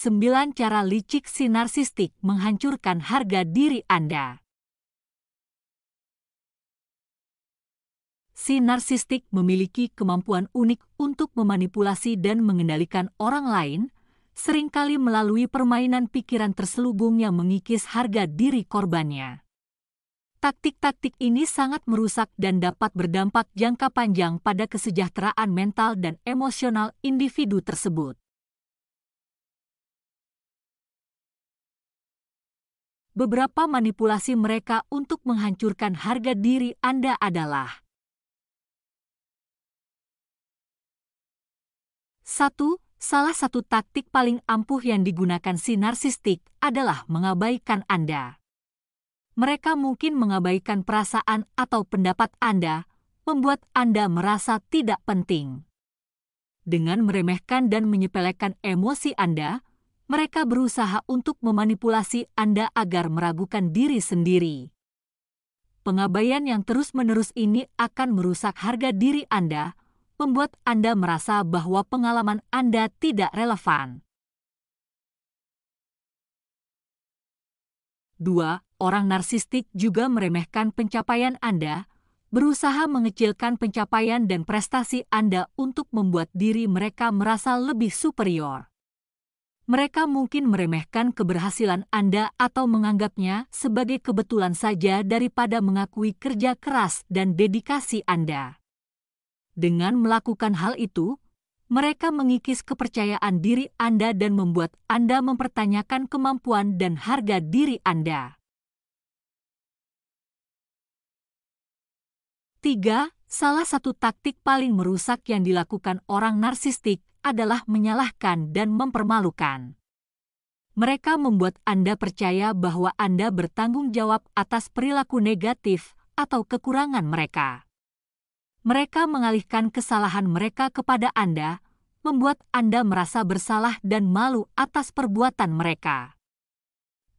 9 cara licik si narsistik menghancurkan harga diri Anda. Si narsistik memiliki kemampuan unik untuk memanipulasi dan mengendalikan orang lain, seringkali melalui permainan pikiran terselubung yang mengikis harga diri korbannya. Taktik-taktik ini sangat merusak dan dapat berdampak jangka panjang pada kesejahteraan mental dan emosional individu tersebut. beberapa manipulasi mereka untuk menghancurkan harga diri Anda adalah 1. Salah satu taktik paling ampuh yang digunakan si narsistik adalah mengabaikan Anda. Mereka mungkin mengabaikan perasaan atau pendapat Anda, membuat Anda merasa tidak penting. Dengan meremehkan dan menyepelekan emosi Anda, mereka berusaha untuk memanipulasi Anda agar meragukan diri sendiri. Pengabaian yang terus-menerus ini akan merusak harga diri Anda, membuat Anda merasa bahwa pengalaman Anda tidak relevan. 2. Orang narsistik juga meremehkan pencapaian Anda, berusaha mengecilkan pencapaian dan prestasi Anda untuk membuat diri mereka merasa lebih superior mereka mungkin meremehkan keberhasilan Anda atau menganggapnya sebagai kebetulan saja daripada mengakui kerja keras dan dedikasi Anda. Dengan melakukan hal itu, mereka mengikis kepercayaan diri Anda dan membuat Anda mempertanyakan kemampuan dan harga diri Anda. 3. Salah satu taktik paling merusak yang dilakukan orang narsistik adalah menyalahkan dan mempermalukan. Mereka membuat Anda percaya bahwa Anda bertanggung jawab atas perilaku negatif atau kekurangan mereka. Mereka mengalihkan kesalahan mereka kepada Anda, membuat Anda merasa bersalah dan malu atas perbuatan mereka.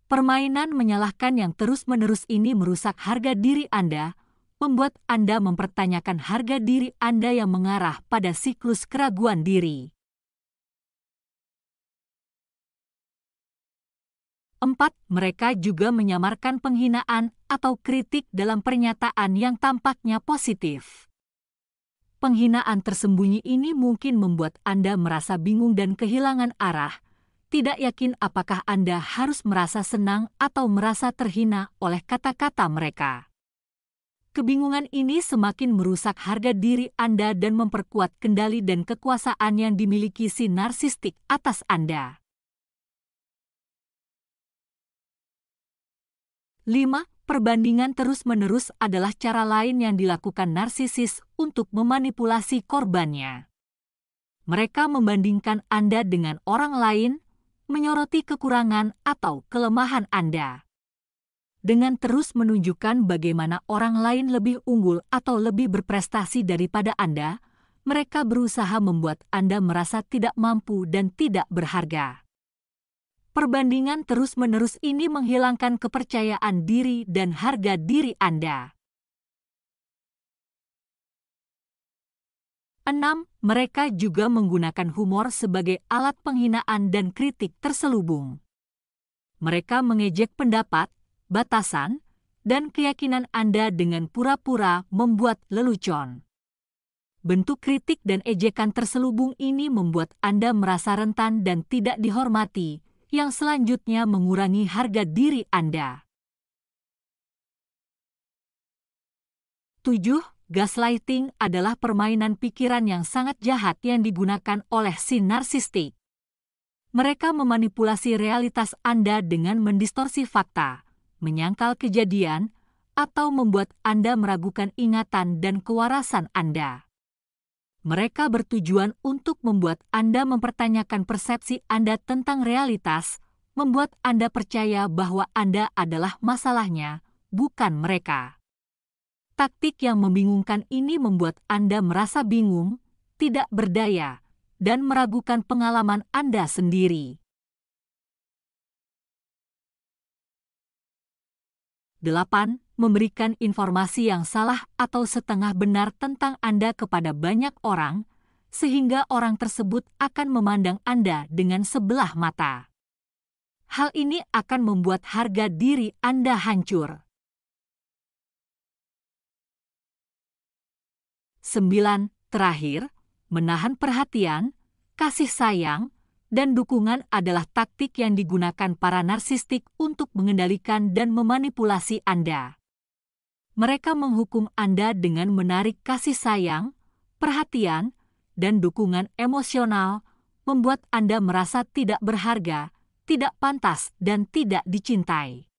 Permainan menyalahkan yang terus-menerus ini merusak harga diri Anda, membuat Anda mempertanyakan harga diri Anda yang mengarah pada siklus keraguan diri. 4. Mereka juga menyamarkan penghinaan atau kritik dalam pernyataan yang tampaknya positif. Penghinaan tersembunyi ini mungkin membuat Anda merasa bingung dan kehilangan arah, tidak yakin apakah Anda harus merasa senang atau merasa terhina oleh kata-kata mereka. Kebingungan ini semakin merusak harga diri Anda dan memperkuat kendali dan kekuasaan yang dimiliki si narsistik atas Anda. 5. Perbandingan terus-menerus adalah cara lain yang dilakukan narsisis untuk memanipulasi korbannya. Mereka membandingkan Anda dengan orang lain, menyoroti kekurangan atau kelemahan Anda dengan terus menunjukkan bagaimana orang lain lebih unggul atau lebih berprestasi daripada Anda, mereka berusaha membuat Anda merasa tidak mampu dan tidak berharga. Perbandingan terus-menerus ini menghilangkan kepercayaan diri dan harga diri Anda. 6. Mereka juga menggunakan humor sebagai alat penghinaan dan kritik terselubung. Mereka mengejek pendapat, batasan, dan keyakinan Anda dengan pura-pura membuat lelucon. Bentuk kritik dan ejekan terselubung ini membuat Anda merasa rentan dan tidak dihormati, yang selanjutnya mengurangi harga diri Anda. 7. Gaslighting adalah permainan pikiran yang sangat jahat yang digunakan oleh si narsistik. Mereka memanipulasi realitas Anda dengan mendistorsi fakta menyangkal kejadian, atau membuat Anda meragukan ingatan dan kewarasan Anda. Mereka bertujuan untuk membuat Anda mempertanyakan persepsi Anda tentang realitas, membuat Anda percaya bahwa Anda adalah masalahnya, bukan mereka. Taktik yang membingungkan ini membuat Anda merasa bingung, tidak berdaya, dan meragukan pengalaman Anda sendiri. 8. Memberikan informasi yang salah atau setengah benar tentang Anda kepada banyak orang, sehingga orang tersebut akan memandang Anda dengan sebelah mata. Hal ini akan membuat harga diri Anda hancur. 9. Terakhir, menahan perhatian, kasih sayang, dan dukungan adalah taktik yang digunakan para narsistik untuk mengendalikan dan memanipulasi Anda. Mereka menghukum Anda dengan menarik kasih sayang, perhatian, dan dukungan emosional, membuat Anda merasa tidak berharga, tidak pantas, dan tidak dicintai.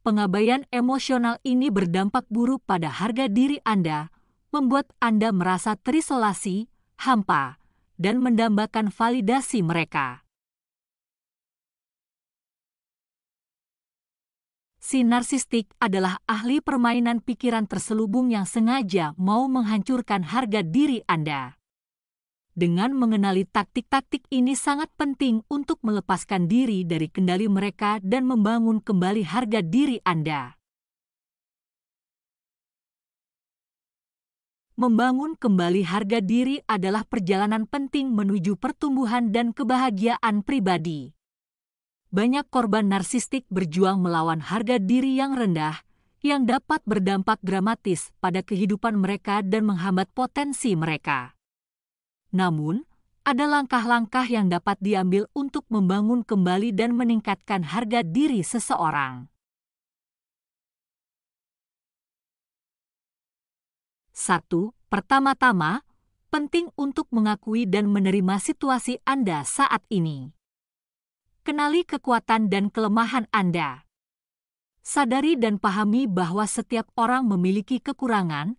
Pengabaian emosional ini berdampak buruk pada harga diri Anda, membuat Anda merasa terisolasi, hampa, dan mendambakan validasi mereka. Si narsistik adalah ahli permainan pikiran terselubung yang sengaja mau menghancurkan harga diri Anda. Dengan mengenali taktik-taktik ini sangat penting untuk melepaskan diri dari kendali mereka dan membangun kembali harga diri Anda. membangun kembali harga diri adalah perjalanan penting menuju pertumbuhan dan kebahagiaan pribadi. Banyak korban narsistik berjuang melawan harga diri yang rendah, yang dapat berdampak dramatis pada kehidupan mereka dan menghambat potensi mereka. Namun, ada langkah-langkah yang dapat diambil untuk membangun kembali dan meningkatkan harga diri seseorang. Satu, pertama-tama, penting untuk mengakui dan menerima situasi Anda saat ini. Kenali kekuatan dan kelemahan Anda. Sadari dan pahami bahwa setiap orang memiliki kekurangan,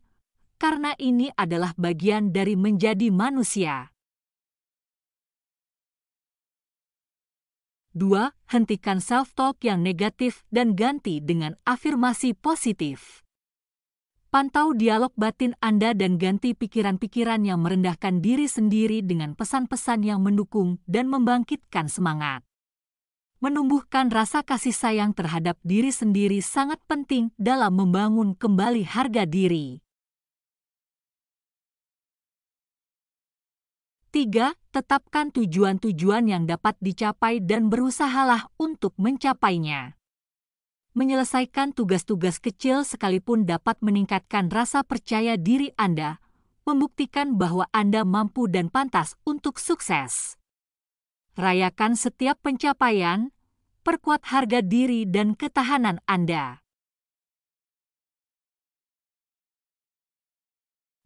karena ini adalah bagian dari menjadi manusia. Dua, hentikan self-talk yang negatif dan ganti dengan afirmasi positif. Pantau dialog batin Anda dan ganti pikiran-pikiran yang merendahkan diri sendiri dengan pesan-pesan yang mendukung dan membangkitkan semangat. Menumbuhkan rasa kasih sayang terhadap diri sendiri sangat penting dalam membangun kembali harga diri. 3. Tetapkan tujuan-tujuan yang dapat dicapai dan berusahalah untuk mencapainya menyelesaikan tugas-tugas kecil sekalipun dapat meningkatkan rasa percaya diri Anda, membuktikan bahwa Anda mampu dan pantas untuk sukses. Rayakan setiap pencapaian, perkuat harga diri dan ketahanan Anda.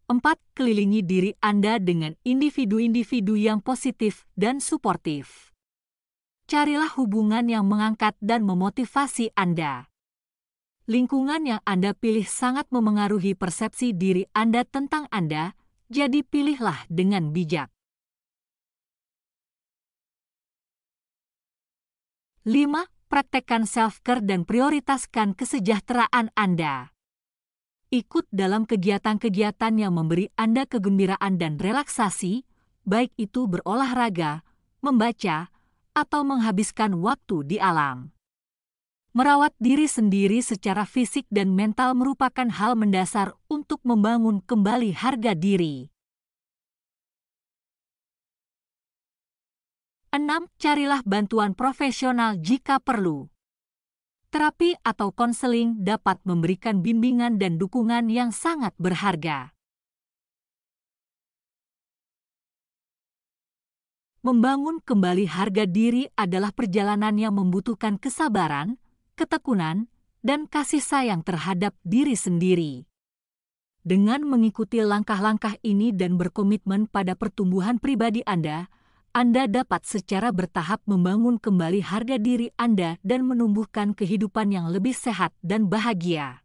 Empat, Kelilingi diri Anda dengan individu-individu yang positif dan suportif carilah hubungan yang mengangkat dan memotivasi Anda. Lingkungan yang Anda pilih sangat memengaruhi persepsi diri Anda tentang Anda, jadi pilihlah dengan bijak. 5. Praktekkan self-care dan prioritaskan kesejahteraan Anda. Ikut dalam kegiatan-kegiatan yang memberi Anda kegembiraan dan relaksasi, baik itu berolahraga, membaca, atau menghabiskan waktu di alam. Merawat diri sendiri secara fisik dan mental merupakan hal mendasar untuk membangun kembali harga diri. 6. Carilah bantuan profesional jika perlu. Terapi atau konseling dapat memberikan bimbingan dan dukungan yang sangat berharga. membangun kembali harga diri adalah perjalanan yang membutuhkan kesabaran, ketekunan, dan kasih sayang terhadap diri sendiri. Dengan mengikuti langkah-langkah ini dan berkomitmen pada pertumbuhan pribadi Anda, Anda dapat secara bertahap membangun kembali harga diri Anda dan menumbuhkan kehidupan yang lebih sehat dan bahagia.